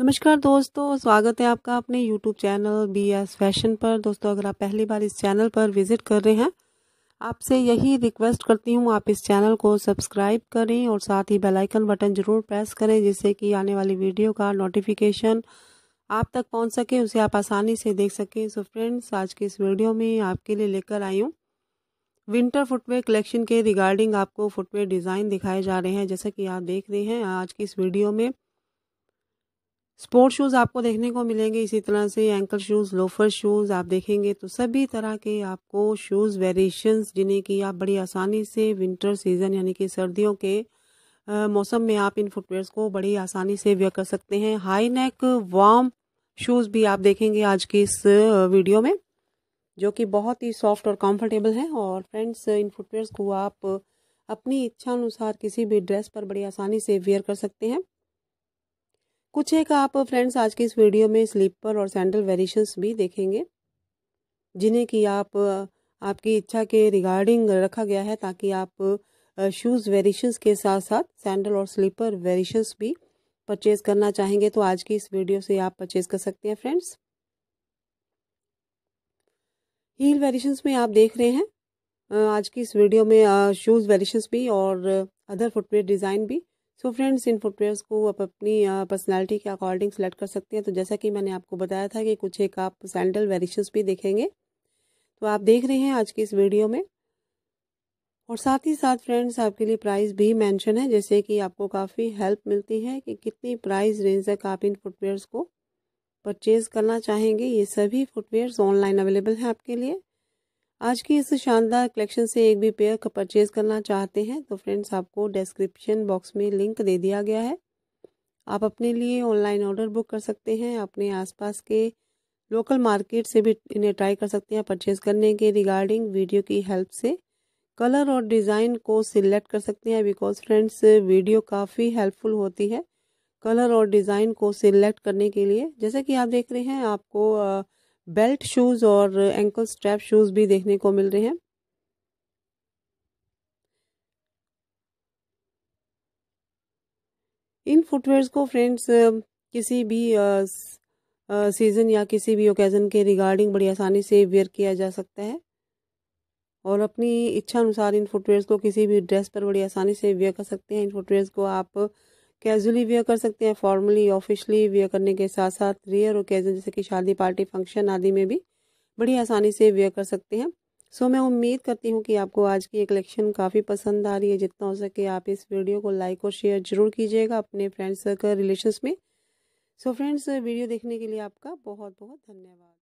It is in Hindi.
नमस्कार दोस्तों स्वागत है आपका अपने YouTube channel B S fashion पर दोस्तों अगर आप पहली बार इस चैनल पर विज़िट कर रहे हैं आपसे यही रिक्वेस्ट करती हूँ आप इस चैनल को सब्सक्राइब करें और साथ ही बेल आइकन बटन ज़रूर प्रेस करें जिससे कि आने वाली वीडियो का नोटिफिकेशन आप तक पहुँच सके उसे आप आसानी से देख सकें सो फ्रेंड्स आज के इस वीडियो में आपके लिए लेकर आई हूँ विंटर फुटवेयर कलेक्शन के रिगार्डिंग आपको फुटवेयर डिज़ाइन दिखाए जा रहे हैं जैसा कि आप देख रहे हैं आज की इस वीडियो में स्पोर्ट शूज़ आपको देखने को मिलेंगे इसी तरह से एंकल शूज़ लोफर शूज़ आप देखेंगे तो सभी तरह के आपको शूज़ वेरिएशंस जिन्हें कि आप बड़ी आसानी से विंटर सीज़न यानी कि सर्दियों के मौसम में आप इन फुटवेयर्स को बड़ी आसानी से वेयर कर सकते हैं हाई नेक वार्म शूज़ भी आप देखेंगे आज की इस वीडियो में जो कि बहुत ही सॉफ्ट और कंफर्टेबल हैं और फ्रेंड्स इन फुटवेयर्स को आप अपनी इच्छा अनुसार किसी भी ड्रेस पर बड़ी आसानी से वेयर कर सकते हैं कुछ एक आप फ्रेंड्स आज की इस वीडियो में स्लीपर और सैंडल वेरिएशंस भी देखेंगे जिन्हें कि आप आपकी इच्छा के रिगार्डिंग रखा गया है ताकि आप शूज़ वेरिएशंस के साथ साथ सैंडल और स्लीपर वेरिएशंस भी परचेज़ करना चाहेंगे तो आज की इस वीडियो से आप परचेज़ कर सकते हैं फ्रेंड्स हील वेरिएशंस में आप देख रहे हैं आज की इस वीडियो में शूज़ वेरिएशंस भी और अदर फुटवेयर डिज़ाइन भी सो फ्रेंड्स इन फुटवेयर्स को आप अपनी पर्सनालिटी के अकॉर्डिंग सेलेक्ट कर सकते हैं तो जैसा कि मैंने आपको बताया था कि कुछ एक आप सैंडल वेरिएशंस भी देखेंगे तो आप देख रहे हैं आज की इस वीडियो में और साथ ही साथ फ्रेंड्स आपके लिए प्राइस भी मेंशन है जैसे कि आपको काफ़ी हेल्प मिलती है कि कितनी प्राइस रेंज तक आप इन फुटवेयर्स को परचेज़ करना चाहेंगे ये सभी फुटवेयर्स ऑनलाइन अवेलेबल हैं आपके लिए आज की इस शानदार कलेक्शन से एक भी पेयर का परचेज करना चाहते हैं तो फ्रेंड्स आपको डिस्क्रिप्शन बॉक्स में लिंक दे दिया गया है आप अपने लिए ऑनलाइन ऑर्डर बुक कर सकते हैं अपने आसपास के लोकल मार्केट से भी इन्हें ट्राई कर सकते हैं परचेज करने के रिगार्डिंग वीडियो की हेल्प से कलर और डिज़ाइन को सिलेक्ट कर सकते हैं बिकॉज फ्रेंड्स वीडियो काफ़ी हेल्पफुल होती है कलर और डिज़ाइन को सिलेक्ट करने के लिए जैसे कि आप देख रहे हैं आपको बेल्ट शूज़ और एंकल स्ट्रैप शूज़ भी देखने को मिल रहे हैं इन फुटवेयर्स को फ्रेंड्स किसी भी सीज़न या किसी भी ओकेज़न के रिगार्डिंग बड़ी आसानी से वेयर किया जा सकता है और अपनी इच्छा अनुसार इन फुटवेयर्स को किसी भी ड्रेस पर बड़ी आसानी से वेयर कर सकते हैं इन फुटवेयर्स को आप कैजुअली वेयर कर सकते हैं फॉर्मली ऑफिशली वेयर करने के साथ साथ रेयर ओकेजन जैसे कि शादी पार्टी फंक्शन आदि में भी बड़ी आसानी से वेयर कर सकते हैं सो so, मैं उम्मीद करती हूँ कि आपको आज की ये कलेक्शन काफ़ी पसंद आ रही है जितना हो सके आप इस वीडियो को लाइक और शेयर जरूर कीजिएगा अपने फ्रेंड्स सर्कल रिलेशन में सो so, फ्रेंड्स वीडियो देखने के लिए आपका बहुत बहुत धन्यवाद